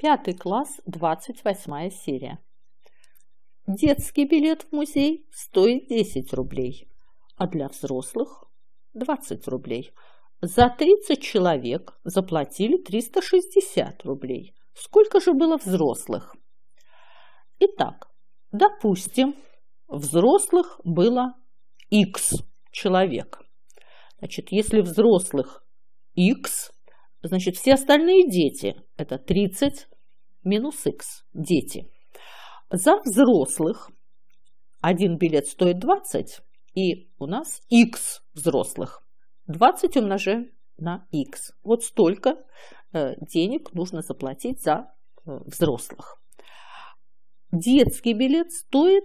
Пятый класс, 28 серия. Детский билет в музей стоит 10 рублей, а для взрослых – 20 рублей. За 30 человек заплатили 360 рублей. Сколько же было взрослых? Итак, допустим, взрослых было x человек. Значит, если взрослых x, Значит, все остальные дети, это 30 минус x, дети. За взрослых один билет стоит 20, и у нас x взрослых. 20 умножаем на x. Вот столько э, денег нужно заплатить за э, взрослых. Детский билет стоит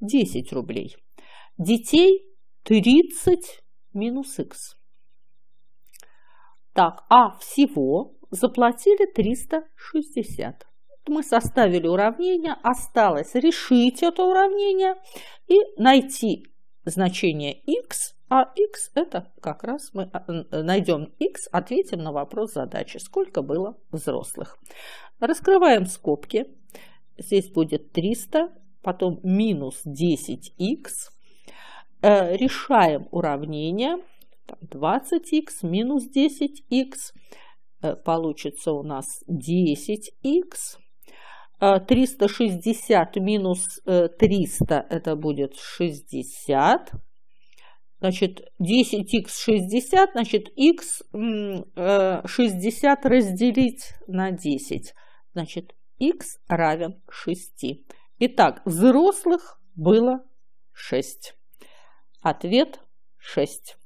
10 рублей. Детей 30 минус x. Так, а всего заплатили 360. Мы составили уравнение, осталось решить это уравнение и найти значение x, а x это как раз мы а, э, найдем x, ответим на вопрос задачи, сколько было взрослых. Раскрываем скобки, здесь будет 300, потом минус 10 x э, решаем уравнение, 20х минус 10х. Э, получится у нас 10х. 360 э, минус 300 э, это будет 60. Значит, 10х 60, значит, х 60 разделить на 10. Значит, х равен 6. Итак, взрослых было 6. Ответ 6.